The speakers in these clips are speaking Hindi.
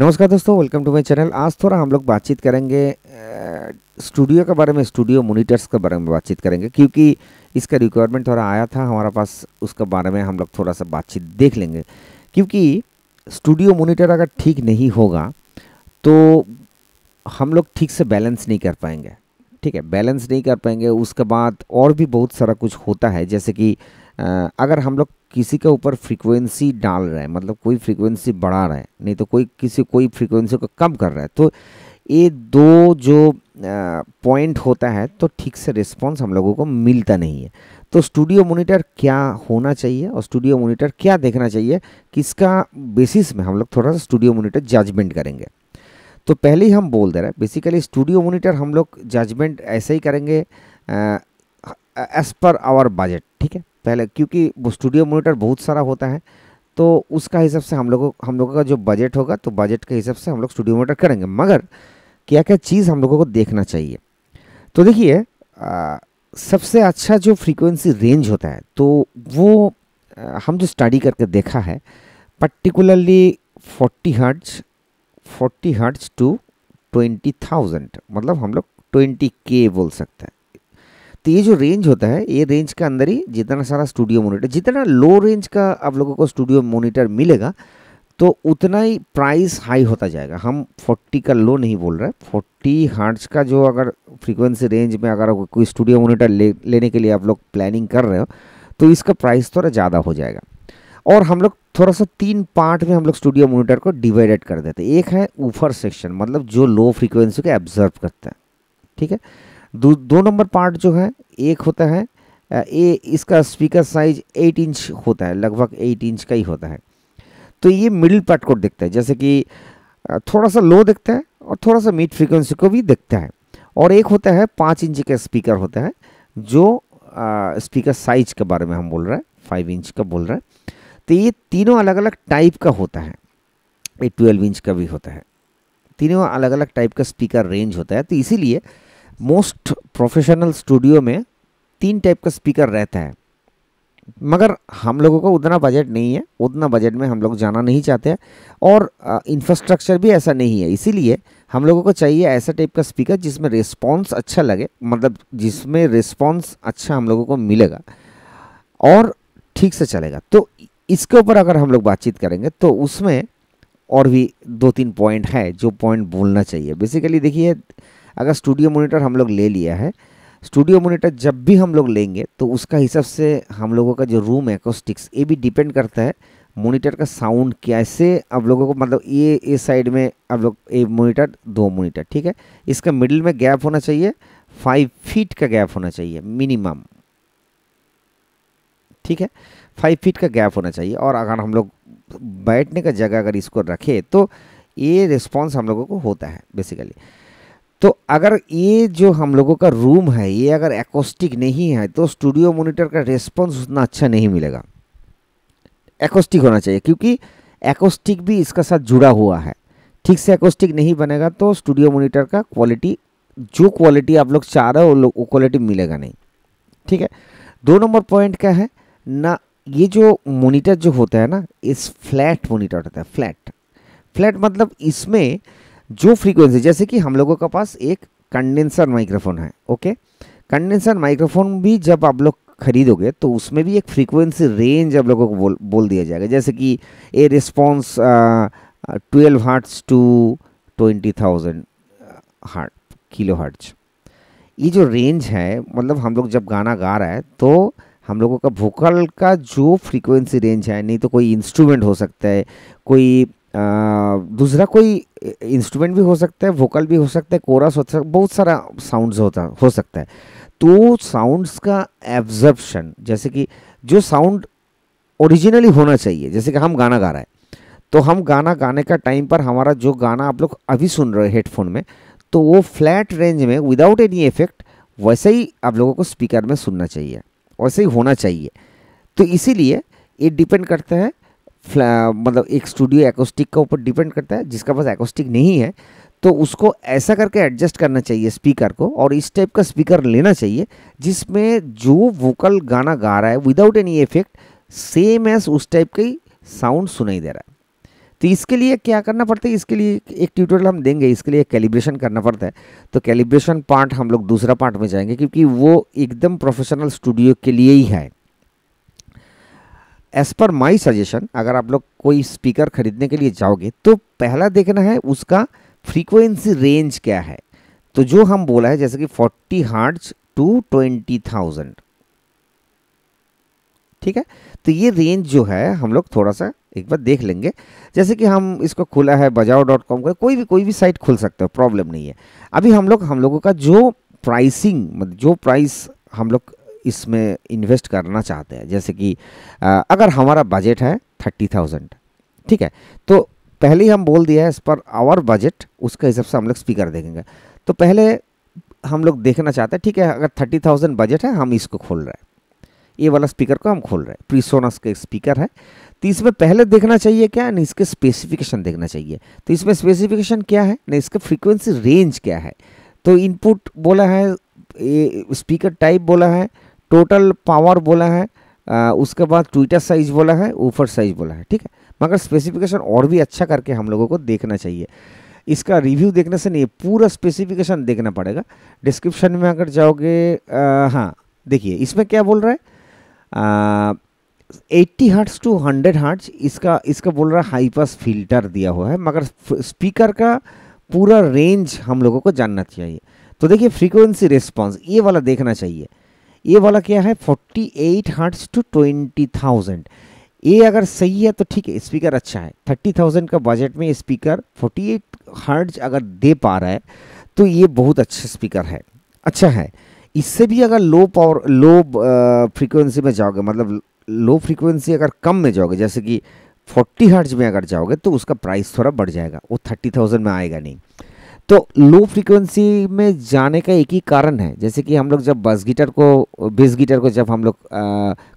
नमस्कार दोस्तों वेलकम टू माय चैनल आज थोड़ा हम लोग बातचीत करेंगे स्टूडियो के बारे में स्टूडियो मोनिटर्स के बारे में बातचीत करेंगे क्योंकि इसका रिक्वायरमेंट थोड़ा आया था हमारे पास उसके बारे में हम लोग थोड़ा सा बातचीत देख लेंगे क्योंकि स्टूडियो मोनिटर अगर ठीक नहीं होगा तो हम लोग ठीक से बैलेंस नहीं कर पाएंगे ठीक है बैलेंस नहीं कर पाएंगे उसके बाद और भी बहुत सारा कुछ होता है जैसे कि अगर हम लोग किसी के ऊपर फ्रीक्वेंसी डाल रहे हैं मतलब कोई फ्रीक्वेंसी बढ़ा रहे हैं नहीं तो कोई किसी कोई फ्रीक्वेंसी को कम कर रहा है तो ये दो जो पॉइंट होता है तो ठीक से रिस्पॉन्स हम लोगों को मिलता नहीं है तो स्टूडियो मोनिटर क्या होना चाहिए और स्टूडियो मोनिटर क्या देखना चाहिए किसका बेसिस में हम लोग थोड़ा सा स्टूडियो मोनीटर जजमेंट करेंगे तो पहले ही हम बोल दे रहे हैं बेसिकली स्टूडियो मोनीटर हम लोग जजमेंट ऐसे ही करेंगे एज़ पर आवर बजट ठीक है पहले क्योंकि वो स्टूडियो मोनीटर बहुत सारा होता है तो उसका हिसाब से हम लोगों हम लोगों का जो बजट होगा तो बजट के हिसाब से हम लोग स्टूडियो मोनीटर करेंगे मगर क्या क्या चीज़ हम लोगों को देखना चाहिए तो देखिए सबसे अच्छा जो फ्रीक्वेंसी रेंज होता है तो वो आ, हम जो स्टडी करके देखा है पर्टिकुलरली 40 हर्ट्ज 40 हर्ट्ज टू 20,000 मतलब हम लोग 20 के बोल सकते हैं तो ये जो रेंज होता है ये रेंज के अंदर ही जितना सारा स्टूडियो मोनीटर जितना लो रेंज का आप लोगों को स्टूडियो मोनीटर मिलेगा तो उतना ही प्राइस हाई होता जाएगा हम 40 का लो नहीं बोल रहे 40 हार्ट्स का जो अगर फ्रीक्वेंसी रेंज में अगर कोई स्टूडियो मोनीटर ले, लेने के लिए आप लोग प्लानिंग कर रहे हो तो इसका प्राइस थोड़ा ज़्यादा हो जाएगा और हम लोग थोड़ा सा तीन पार्ट में हम लोग स्टूडियो मोनीटर को डिवाइडेड कर देते हैं एक है ऊपर सेक्शन मतलब जो लो फ्रिक्वेंसी को एब्जर्व करते हैं ठीक है दो, दो नंबर पार्ट जो है एक होता है ए इसका स्पीकर साइज एट इंच होता है लगभग एट इंच का ही होता है तो ये मिडिल पार्ट को देखता है जैसे कि थोड़ा सा लो देखता है और थोड़ा सा मिड फ्रीक्वेंसी को भी देखता है और एक होता है पाँच इंच का स्पीकर होता है जो स्पीकर साइज के बारे में हम बोल रहे हैं फाइव इंच का बोल रहे हैं तो ये तीनों अलग अलग टाइप का होता है ये ट्वेल्व इंच का भी होता है तीनों अलग अलग टाइप का स्पीकर रेंज होता है तो इसीलिए मोस्ट प्रोफेशनल स्टूडियो में तीन टाइप का स्पीकर रहता है मगर हम लोगों का उतना बजट नहीं है उतना बजट में हम लोग जाना नहीं चाहते और इंफ्रास्ट्रक्चर भी ऐसा नहीं है इसीलिए हम लोगों को चाहिए ऐसा टाइप का स्पीकर जिसमें रिस्पांस अच्छा लगे मतलब जिसमें रिस्पांस अच्छा हम लोगों को मिलेगा और ठीक से चलेगा तो इसके ऊपर अगर हम लोग बातचीत करेंगे तो उसमें और भी दो तीन पॉइंट है जो पॉइंट बोलना चाहिए बेसिकली देखिए अगर स्टूडियो मोनीटर हम लोग ले लिया है स्टूडियो मोनीटर जब भी हम लोग लेंगे तो उसका हिसाब से हम लोगों का जो रूम है कोस्टिक्स ये भी डिपेंड करता है मोनीटर का साउंड कैसे आप लोगों को मतलब ये ये साइड में आप लोग एक मोनीटर दो मोनीटर ठीक है इसका मिडिल में गैप होना चाहिए फाइव फीट का गैप होना चाहिए मिनिमम ठीक है फाइव फीट का गैप होना चाहिए और अगर हम लोग बैठने का जगह अगर इसको रखें तो ये रिस्पॉन्स हम लोगों को होता है बेसिकली तो अगर ये जो हम लोगों का रूम है ये अगर एकोस्टिक नहीं है तो स्टूडियो मोनिटर का रिस्पॉन्स उतना अच्छा नहीं मिलेगा एकोस्टिक होना चाहिए क्योंकि एकोस्टिक भी इसका साथ जुड़ा हुआ है ठीक से एकोस्टिक नहीं बनेगा तो स्टूडियो मोनिटर का क्वालिटी जो क्वालिटी आप लोग चाह रहे हो वो क्वालिटी मिलेगा नहीं ठीक है दो नंबर पॉइंट क्या है ना ये जो मोनिटर जो होता है ना इस फ्लैट मोनिटर होता है फ्लैट फ्लैट मतलब इसमें जो फ्रीक्वेंसी जैसे कि हम लोगों के पास एक कंडेंसर माइक्रोफोन है ओके कंडेंसर माइक्रोफोन भी जब आप लोग खरीदोगे तो उसमें भी एक फ्रीक्वेंसी रेंज आप लोगों को बोल बोल दिया जाएगा जैसे कि a response twelve hertz to twenty thousand hertz kilo hertz ये जो रेंज है मतलब हम लोग जब गाना गा रहा है तो हम लोगों का वोकल का जो फ्रीक्वेंसी रेंज है नहीं तो कोई इंस्ट्रूमेंट हो सकता है कोई दूसरा कोई इंस्ट्रूमेंट भी हो सकता है वोकल भी हो सकता है कोरस हो सकता है बहुत सारा साउंड्स होता हो सकता है तो साउंड्स का एब्जर्बशन जैसे कि जो साउंड ओरिजिनली होना चाहिए जैसे कि हम गाना गा रहे हैं तो हम गाना गाने का टाइम पर हमारा जो गाना आप लोग अभी सुन रहे हो हेडफोन में तो वो फ्लैट रेंज में विदाउट एनी इफेक्ट वैसे ही आप लोगों को स्पीकर में सुनना चाहिए वैसे ही होना चाहिए तो इसीलिए ये डिपेंड करता है मतलब एक स्टूडियो एकोस्टिक के ऊपर डिपेंड करता है जिसका पास एकोस्टिक नहीं है तो उसको ऐसा करके एडजस्ट करना चाहिए स्पीकर को और इस टाइप का स्पीकर लेना चाहिए जिसमें जो वोकल गाना गा रहा है without any effect same as उस टाइप का ही साउंड सुनाई दे रहा है तो इसके लिए क्या करना पड़ता है इसके लिए एक ट्यूटोरियल हम देंगे इसके लिए कैलिब्रेशन करना पड़ता है तो कैलिब्रेशन पार्ट हम लोग दूसरा पार्ट में जाएंगे क्योंकि वो एकदम प्रोफेशनल स्टूडियो के लिए ही है एज़ पर माई सजेशन अगर आप लोग कोई स्पीकर ख़रीदने के लिए जाओगे तो पहला देखना है उसका फ्रीक्वेंसी रेंज क्या है तो जो हम बोला है जैसे कि forty hertz to twenty thousand ठीक है तो ये रेंज जो है हम लोग थोड़ा सा एक बार देख लेंगे जैसे कि हम इसको खुला है बजाओ डॉट कॉम का कोई भी कोई भी साइट खुल सकते हो प्रॉब्लम नहीं है अभी हम लोग हम लोगों का जो प्राइसिंग मतलब जो प्राइस हम लोग इसमें इन्वेस्ट करना चाहते हैं जैसे कि अगर हमारा बजट है थर्टी थाउजेंड ठीक है तो पहले ही हम बोल दिया है इस पर आवर बजट उसके हिसाब से हम लोग स्पीकर देखेंगे तो पहले हम लोग देखना चाहते हैं ठीक है अगर थर्टी थाउजेंड बजट है हम इसको खोल रहे हैं ये वाला स्पीकर को हम खोल रहे हैं प्रीसोनस का स्पीकर है तो इसमें पहले देखना चाहिए क्या नहीं इसके स्पेसिफिकेशन देखना चाहिए तो इसमें स्पेसिफिकेशन क्या है नहीं इसका फ्रीक्वेंसी रेंज क्या है तो इनपुट बोला है स्पीकर टाइप बोला है टोटल पावर बोला है आ, उसके बाद ट्विटर साइज बोला है ऊपर साइज बोला है ठीक है मगर स्पेसिफिकेशन और भी अच्छा करके हम लोगों को देखना चाहिए इसका रिव्यू देखने से नहीं पूरा स्पेसिफिकेशन देखना पड़ेगा डिस्क्रिप्शन में अगर जाओगे आ, हाँ देखिए इसमें क्या बोल रहा है eighty hertz to hundred hertz इसका इसका बोल रहा है हाई पास फिल्टर दिया हुआ है मगर स्पीकर का पूरा रेंज हम लोगों को जानना चाहिए तो देखिए फ्रीक्वेंसी रिस्पॉन्स ये वाला देखना चाहिए ये वाला क्या है 48 एट हर्ट्स टू 20,000 ये अगर सही है तो ठीक है स्पीकर अच्छा है 30,000 का बजट में स्पीकर 48 एट हर्ट्स अगर दे पा रहा है तो ये बहुत अच्छा स्पीकर है अच्छा है इससे भी अगर लो पावर लो फ्रीक्वेंसी में जाओगे मतलब लो फ्रीक्वेंसी अगर कम में जाओगे जैसे कि 40 हर्ट्ज में अगर जाओगे तो उसका प्राइस थोड़ा बढ़ जाएगा वो 30,000 में आएगा नहीं तो लो फ्रीक्वेंसी में जाने का एक ही कारण है जैसे कि हम लोग जब बस गिटर को बेस गिटर को जब हम लोग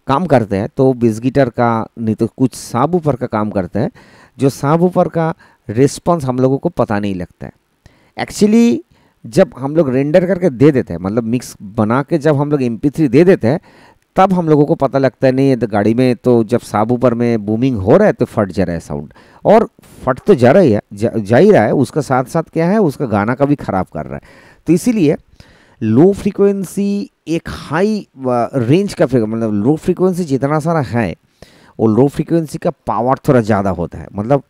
काम करते हैं तो बेस गिटर का नहीं तो कुछ साब ऊपर का काम करते हैं जो साब ऊपर का रिस्पॉन्स हम लोगों को पता नहीं लगता है एक्चुअली जब हम लोग रेंडर करके दे देते हैं मतलब मिक्स बना के जब हम लोग एम दे देते हैं तब हम लोगों को पता लगता है नहीं तो गाड़ी में तो जब साब ऊपर में बूमिंग हो रहा है तो फट जा रहा है साउंड और फट तो जा रही है जा, जा ही रहा है उसका साथ साथ क्या है उसका गाना का भी ख़राब कर रहा है तो इसीलिए लो फ्रीक्वेंसी एक हाई रेंज का मतलब लो फ्रीक्वेंसी जितना सारा है वो लो फ्रीक्वेंसी का पावर थोड़ा ज़्यादा होता है मतलब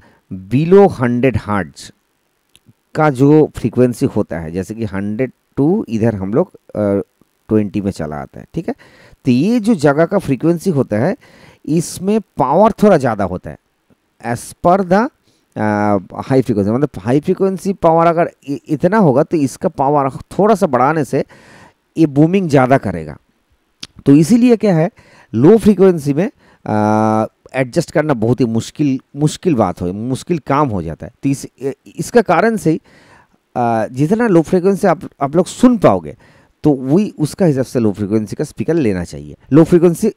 बिलो हंड्रेड हार्ट्स का जो फ्रीक्वेंसी होता है जैसे कि हंड्रेड टू इधर हम लोग ट्वेंटी में चला आता है ठीक है तो ये जो जगह का फ्रीक्वेंसी होता है इसमें पावर थोड़ा ज़्यादा होता है as per the high frequency मतलब हाई फ्रिक्वेंसी पावर अगर इतना होगा तो इसका पावर थोड़ा सा बढ़ाने से ये बूमिंग ज़्यादा करेगा तो इसीलिए क्या है लो फ्रीक्वेंसी में एडजस्ट करना बहुत ही मुश्किल मुश्किल बात हो मुश्किल काम हो जाता है तो इस इसका कारण से जितना लो फ्रीक्वेंसी आप आप लोग सुन पाओगे तो वही उसका हिसाब से लो फ्रिक्वेंसी का स्पीकर लेना चाहिए लो फ्रिक्वेंसी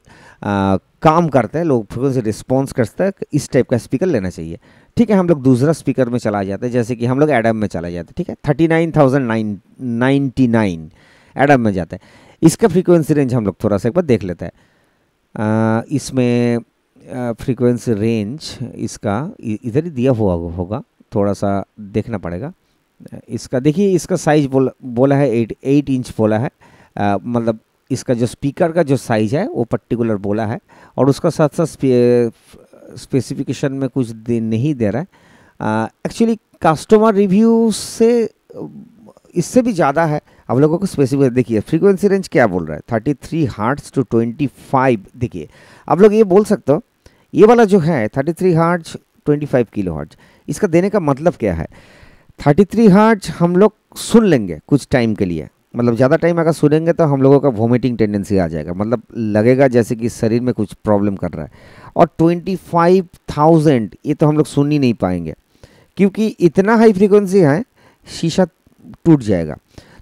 काम करता है लो फ्रिक्वेंसी रिस्पॉन्स करता है इस टाइप का स्पीकर लेना चाहिए ठीक है हम लोग दूसरा स्पीकर में चला जाते हैं जैसे कि हम लोग एडम में चला जाते हैं ठीक है thirty nine thousand nine ninety nine एडम में जाता है इसका फ्रीक्वेंसी रेंज हम लोग थोड़ा सा एक बार देख लेते हैं इसमें फ्रीक्वेंसी रेंज इसका इधर ही दिया हुआ होगा थोड़ा सा देखना पड़ेगा इसका देखिए इसका साइज बोला बोला है एट एट इंच बोला है आ, मतलब इसका जो स्पीकर का जो साइज़ है वो पर्टिकुलर बोला है और उसका साथ साथ स्पेसिफिकेशन में कुछ दे नहीं दे रहा है एक्चुअली कस्टमर रिव्यू से इससे भी ज़्यादा है आप लोगों को स्पेसिफिक देखिए फ्रीक्वेंसी रेंज क्या बोल रहा है thirty three hertz to twenty five देखिए आप लोग ये बोल सकते हो ये वाला जो है thirty three hertz twenty five kilo hertz इसका देने का मतलब क्या है थर्टी थ्री हार्ट हम लोग सुन लेंगे कुछ टाइम के लिए मतलब ज़्यादा टाइम अगर सुनेंगे तो हम लोगों का वोमिटिंग टेंडेंसी आ जाएगा मतलब लगेगा जैसे कि शरीर में कुछ प्रॉब्लम कर रहा है और ट्वेंटी फाइव थाउजेंड ये तो हम लोग सुन ही नहीं पाएंगे क्योंकि इतना हाई फ्रिक्वेंसी है शीशा टूट जाएगा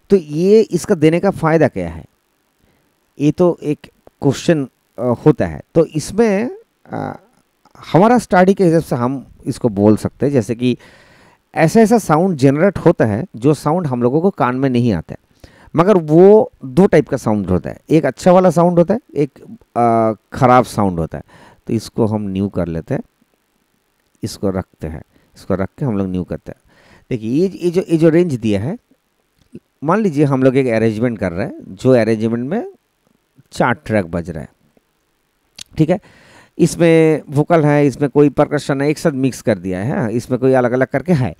तो ये इसका देने का फ़ायदा क्या है ये तो एक क्वेश्चन होता है तो इसमें आ, हमारा स्टडी के हिसाब से हम इसको बोल सकते हैं जैसे कि ऐसा ऐसा साउंड जनरेट होता है जो साउंड हम लोगों को कान में नहीं आता है मगर वो दो टाइप का साउंड होता है एक अच्छा वाला साउंड होता है एक ख़राब साउंड होता है तो इसको हम न्यू कर लेते हैं इसको रखते हैं इसको रख के हम लोग न्यू करते हैं देखिए ये ये जो ये जो रेंज दिया है मान लीजिए हम लोग एक अरेंजमेंट कर रहे हैं जो अरेंजमेंट में चार ट्रैक बज रहा है ठीक है इसमें वोकल है इसमें कोई प्रकर्शन है एक साथ मिक्स कर दिया है हाँ, इसमें कोई अलग अलग करके है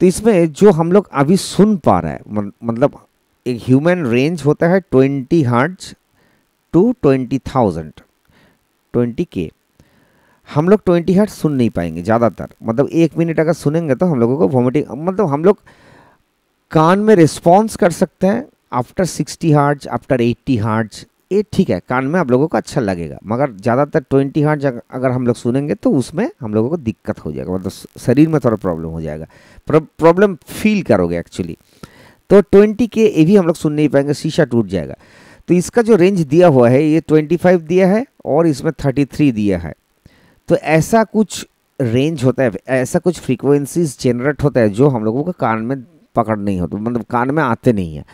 तो इसमें जो हम लोग अभी सुन पा रहे हैं मतलब एक ह्यूमन रेंज होता है twenty hertz to twenty thousand twenty के हम लोग ट्वेंटी हार्ट सुन नहीं पाएंगे ज़्यादातर मतलब एक मिनट अगर सुनेंगे तो हम लोगों को वॉमिटिंग मतलब हम लोग कान में रिस्पॉन्स कर सकते हैं after sixty hertz after eighty hertz ये ठीक है कान में आप लोगों को अच्छा लगेगा मगर ज़्यादातर ट्वेंटी हार्ट अगर हम लोग सुनेंगे तो उसमें हम लोगों को दिक्कत हो जाएगा मतलब शरीर में थोड़ा प्रॉब्लम हो जाएगा प्रॉब्लम फील करोगे एक्चुअली तो ट्वेंटी के ये भी हम लोग सुन नहीं पाएंगे शीशा टूट जाएगा तो इसका जो रेंज दिया हुआ है ये ट्वेंटी फाइव दिया है और इसमें थर्टी थ्री दिया है तो ऐसा कुछ रेंज होता है ऐसा कुछ फ्रीक्वेंसीज जेनरेट होता है जो हम लोगों को कान में पकड़ नहीं होता मतलब कान में आते नहीं हैं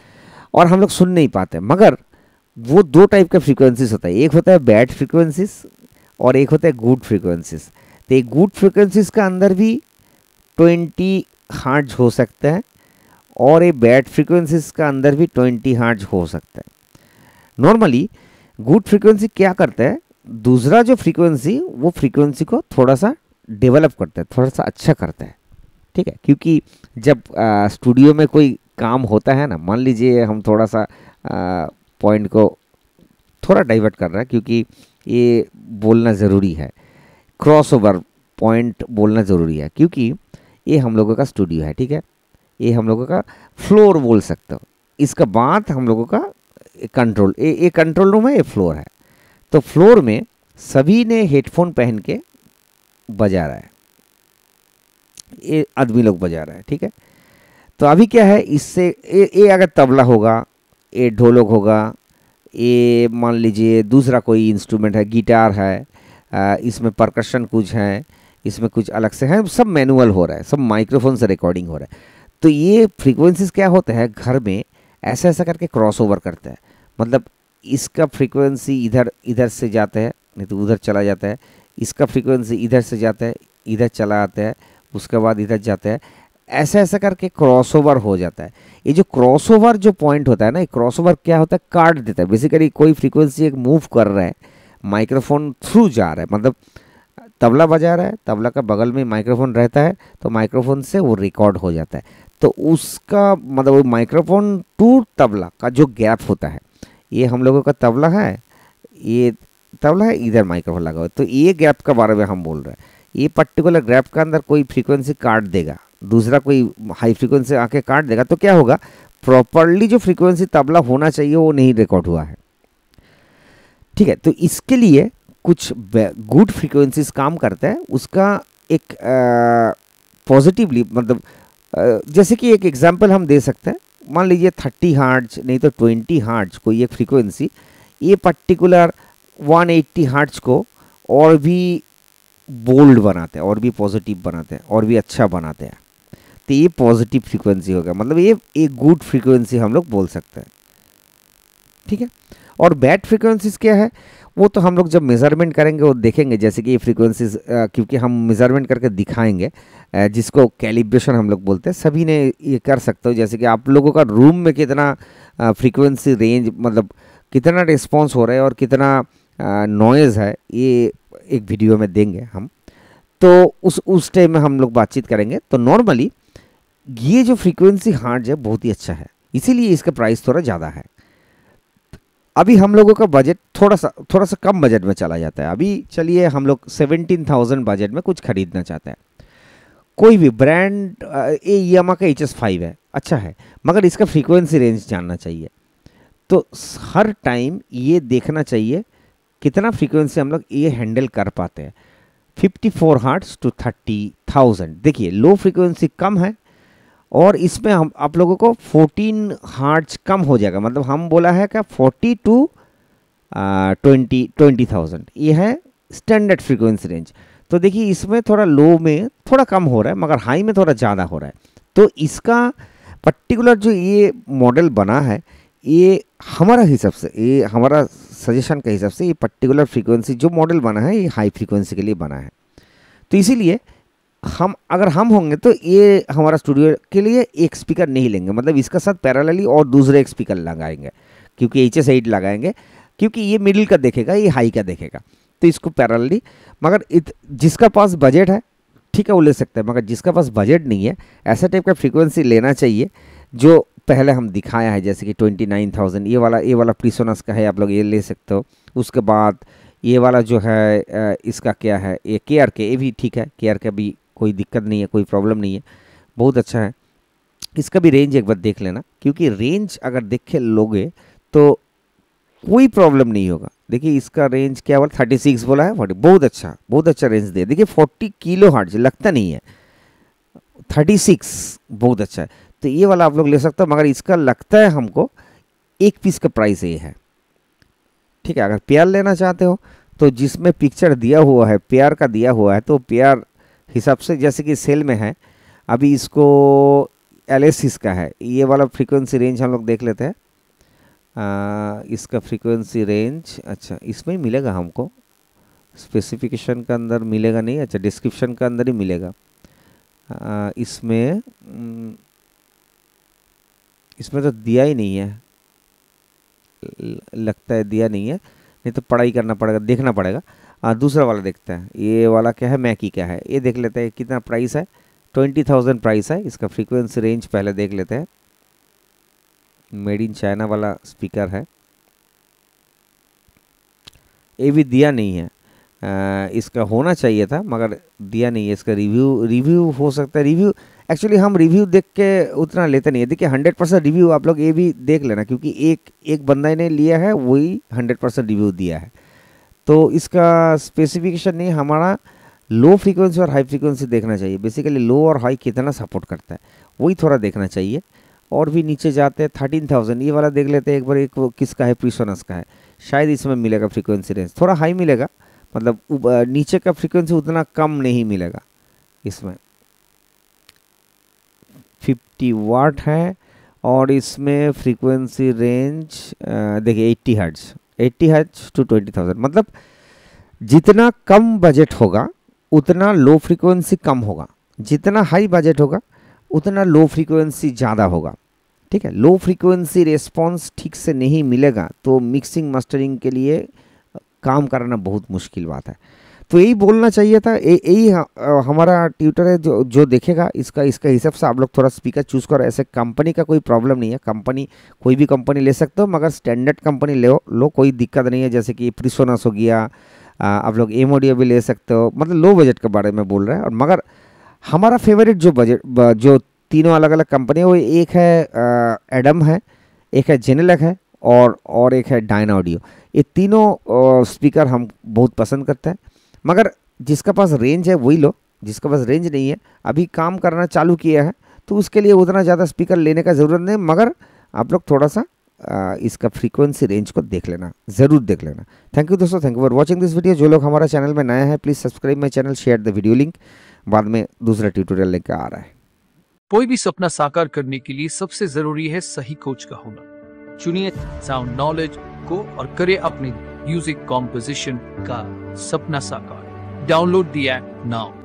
और हम लोग सुन नहीं पाते मगर वो दो टाइप का फ्रीक्वेंसीज होता है एक होता है बैड फ्रीक्वेंसीज और एक होता है गुड फ्रीक्वेंसीज तो ये गुड फ्रीक्वेंसीज का अंदर भी ट्वेंटी हार्ज हो सकता है और ये बैड फ्रीक्वेंसीज का अंदर भी ट्वेंटी हार्ज हो सकता है नॉर्मली गुड फ्रीक्वेंसी क्या करता है दूसरा जो फ्रीक्वेंसी वो फ्रीक्वेंसी को थोड़ा सा डेवलप करता है थोड़ा सा अच्छा करता है ठीक है क्योंकि जब स्टूडियो में कोई काम होता है ना मान लीजिए हम थोड़ा सा आ, पॉइंट को थोड़ा डाइवर्ट कर रहा है क्योंकि ये बोलना ज़रूरी है क्रॉस ओवर पॉइंट बोलना ज़रूरी है क्योंकि ये हम लोगों का स्टूडियो है ठीक है ये हम लोगों का फ्लोर बोल सकते हो इसका बात हम लोगों का कंट्रोल ये ये कंट्रोल रूम है ये फ्लोर है तो फ्लोर में सभी ने हेडफोन पहन के बजा रहा है ये आदमी लोग बजा रहा है ठीक है तो अभी क्या है इससे ये अगर तबला होगा ये ढोलक होगा ये मान लीजिए दूसरा कोई इंस्ट्रूमेंट है गिटार है इसमें प्रकर्शन कुछ है इसमें कुछ अलग से है सब मैनुअल हो रहा है सब माइक्रोफोन से रिकॉर्डिंग हो रहा है तो ये फ्रीक्वेंसीज क्या होते हैं घर में ऐसा ऐसा करके क्रॉस ओवर करते हैं मतलब इसका फ्रीक्वेंसी इधर इधर से जाता है नहीं तो उधर चला जाता है इसका फ्रीक्वेंसी इधर से जाता है इधर चला आता है उसके बाद इधर जाता है ऐसा ऐसा करके क्रॉसओवर हो जाता है ये जो क्रॉसओवर जो पॉइंट होता है ना ये क्रॉसओवर क्या होता है काट देता है बेसिकली कोई फ्रीक्वेंसी एक मूव कर रहा है माइक्रोफोन थ्रू जा रहा है मतलब तबला बजा रहा है तबला का बगल में माइक्रोफोन रहता है तो माइक्रोफोन से वो रिकॉर्ड हो जाता है तो उसका मतलब वो माइक्रोफोन टू तबला का जो गैप होता है ये हम लोगों का तबला है ये तबला है इधर माइक्रोफोन लगा हुआ है तो ये गैप के बारे में हम बोल रहे हैं ये पर्टिकुलर गैप के अंदर कोई फ्रीक्वेंसी काट देगा दूसरा कोई हाई फ्रिक्वेंसी आके काट देगा तो क्या होगा प्रॉपरली जो फ्रीक्वेंसी तबला होना चाहिए वो नहीं रिकॉर्ड हुआ है ठीक है तो इसके लिए कुछ गुड फ्रीक्वेंसीज काम करते हैं उसका एक पॉजिटिवली मतलब आ, जैसे कि एक एग्जांपल हम दे सकते हैं मान लीजिए थर्टी हार्ट नहीं तो ट्वेंटी हार्ट कोई एक फ्रीक्वेंसी ये पर्टिकुलर वन एट्टी हार्ट्स को और भी बोल्ड बनाते हैं और भी पॉजिटिव बनाते हैं और भी अच्छा बनाते हैं तो ये पॉजिटिव फ्रीक्वेंसी होगा मतलब ये एक गुड फ्रीक्वेंसी हम लोग बोल सकते हैं ठीक है और बैड फ्रीक्वेंसीज क्या है वो तो हम लोग जब मेज़रमेंट करेंगे वो देखेंगे जैसे कि ये फ्रीक्वेंसीज क्योंकि हम मेज़रमेंट करके दिखाएंगे जिसको कैलिब्रेशन हम लोग बोलते हैं सभी ने ये कर सकते हो जैसे कि आप लोगों का रूम में कितना फ्रीक्वेंसी रेंज मतलब कितना रिस्पॉन्स हो रहा है और कितना नॉइज़ है ये एक वीडियो में देंगे हम तो उस उस टाइम में हम लोग बातचीत करेंगे तो नॉर्मली ये जो फ्रीक्वेंसी हार्ड है बहुत ही अच्छा है इसीलिए इसका प्राइस थोड़ा ज़्यादा है अभी हम लोगों का बजट थोड़ा सा थोड़ा सा कम बजट में चला जाता है अभी चलिए हम लोग सेवेंटीन थाउजेंड बजट में कुछ खरीदना चाहते हैं कोई भी ब्रांड ए यामा का एच एस फाइव है अच्छा है मगर इसका फ्रीक्वेंसी रेंज जानना चाहिए तो हर टाइम ये देखना चाहिए कितना फ्रीक्वेंसी हम लोग ये हैंडल कर पाते हैं 54 four hertz to thirty thousand देखिए लो फ्रीक्वेंसी कम है और इसमें हम आप लोगों को 14 हार्ट्स कम हो जाएगा मतलब हम बोला है क्या 40 टू ट्वेंटी ट्वेंटी थाउजेंड ये है स्टैंडर्ड फ्रीक्वेंसी रेंज तो देखिए इसमें थोड़ा लो में थोड़ा कम हो रहा है मगर हाई में थोड़ा ज़्यादा हो रहा है तो इसका पर्टिकुलर जो ये मॉडल बना है ये हमारा हिसाब से ये हमारा सजेशन के हिसाब से ये पर्टिकुलर फ्रीक्वेंसी जो मॉडल बना है ये हाई फ्रीक्वेंसी के लिए बना है तो इसीलिए हम अगर हम होंगे तो ये हमारा स्टूडियो के लिए एक स्पीकर नहीं लेंगे मतलब इसका साथ पैरालली और दूसरे एक स्पीकर लगाएंगे क्योंकि एच एस एट लगाएंगे क्योंकि ये मिडिल का देखेगा ये हाई का देखेगा तो इसको पैरालली मगर इत, जिसका पास बजट है ठीक है वो ले सकते हैं मगर जिसका पास बजट नहीं है ऐसा टाइप का फ्रीक्वेंसी लेना चाहिए जो पहले हम दिखाया है जैसे कि ट्वेंटी नाइन थाउजेंड ये वाला ये वाला प्रीसोनस का है आप लोग ये ले सकते हो उसके बाद ये वाला जो है इसका क्या है ये के आर के ये भी ठीक है के आर के भी कोई दिक्कत नहीं है कोई प्रॉब्लम नहीं है बहुत अच्छा है इसका भी रेंज एक बार देख लेना क्योंकि रेंज अगर देखे लोगे तो कोई प्रॉब्लम नहीं होगा देखिए इसका रेंज क्या बोला थर्टी सिक्स बोला है फोर्टी बहुत अच्छा बहुत अच्छा रेंज दिया देखिए फोर्टी किलो हार्ट लगता नहीं है थर्टी सिक्स बहुत अच्छा है तो ये वाला आप लोग ले सकते हो मगर इसका लगता है हमको एक पीस का प्राइस ये है ठीक है अगर प्यार लेना चाहते हो तो जिसमें पिक्चर दिया हुआ है प्यार का दिया हुआ है तो प्यार हिसाब से जैसे कि सेल में है अभी इसको एल का है ये वाला फ्रीक्वेंसी रेंज हम लोग देख लेते हैं इसका फ्रीक्वेंसी रेंज अच्छा इसमें ही मिलेगा हमको स्पेसिफिकेशन के अंदर मिलेगा नहीं अच्छा डिस्क्रिप्शन के अंदर ही मिलेगा आ, इसमें हम्म, इसमें तो दिया ही नहीं है लगता है दिया नहीं है नहीं तो पढ़ाई करना पड़ेगा देखना पड़ेगा दूसरा वाला देखते हैं ये वाला क्या है मैकी क्या है ये देख लेते हैं कितना प्राइस है ट्वेंटी थाउजेंड प्राइस है इसका फ्रीक्वेंसी रेंज पहले देख लेते हैं मेड इन चाइना वाला स्पीकर है ये भी दिया नहीं है आ, इसका होना चाहिए था मगर दिया नहीं है इसका रिव्यू रिव्यू हो सकता है रिव्यू एक्चुअली हम रिव्यू देख के उतना लेते नहीं है देखिए हंड्रेड परसेंट रिव्यू आप लोग ये भी देख लेना क्योंकि एक एक बंदा ने लिया है वही हंड्रेड परसेंट रिव्यू दिया है तो इसका स्पेसिफिकेशन नहीं हमारा लो फ्रीक्वेंसी और हाई फ्रीक्वेंसी देखना चाहिए बेसिकली लो और हाई कितना सपोर्ट करता है वही थोड़ा देखना चाहिए और भी नीचे जाते हैं थर्टीन थाउजेंड ये वाला देख लेते हैं एक बार एक किसका है प्रीसोनस का है शायद इसमें मिलेगा फ्रीक्वेंसी रेंज थोड़ा हाई मिलेगा मतलब नीचे का फ्रीक्वेंसी उतना कम नहीं मिलेगा इसमें 50 वाट है और इसमें फ्रीक्वेंसी रेंज देखिए 80 हर्ज 80 हर्ज टू 20,000 मतलब जितना कम बजट होगा उतना लो फ्रीक्वेंसी कम होगा जितना हाई बजट होगा उतना लो फ्रीक्वेंसी ज़्यादा होगा ठीक है लो फ्रीक्वेंसी रिस्पॉन्स ठीक से नहीं मिलेगा तो मिक्सिंग मास्टरिंग के लिए काम करना बहुत मुश्किल बात है तो यही बोलना चाहिए था यही हमारा ट्विटर है जो जो देखेगा इसका इसका हिसाब से आप लोग थोड़ा स्पीकर चूज़ करो ऐसे कंपनी का कोई प्रॉब्लम नहीं है कंपनी कोई भी कंपनी ले सकते हो मगर स्टैंडर्ड कंपनी ले लो कोई दिक्कत नहीं है जैसे कि प्रिसोनस हो गया आप लोग एम भी ले सकते हो मतलब लो बजट के बारे में बोल रहे हैं और मगर हमारा फेवरेट जो बजट जो तीनों अलग अलग कंपनी है वो एक है एडम है एक है जेनेलक है और और एक है डाइन ऑडियो ये तीनों स्पीकर हम बहुत पसंद करते हैं मगर जिसका पास रेंज है वही लो जिसके पास रेंज नहीं है अभी काम करना चालू किया है तो उसके लिए उतना ज़्यादा स्पीकर लेने का ज़रूरत नहीं मगर आप लोग थोड़ा सा इसका फ्रीक्वेंसी रेंज को देख लेना ज़रूर देख लेना थैंक यू दोस्तों thank you for watching this video जो लोग हमारा चैनल में नया है please subscribe my channel share the video link बाद में दूसरा ट्यूटोरियल लेकर आ रहा है कोई भी सपना साकार करने के लिए सबसे जरूरी है सही कोच का होना चुनिए साउंड नॉलेज को और करे अपने म्यूजिक कॉम्पोजिशन का सपना साकार डाउनलोड दी एप नाउ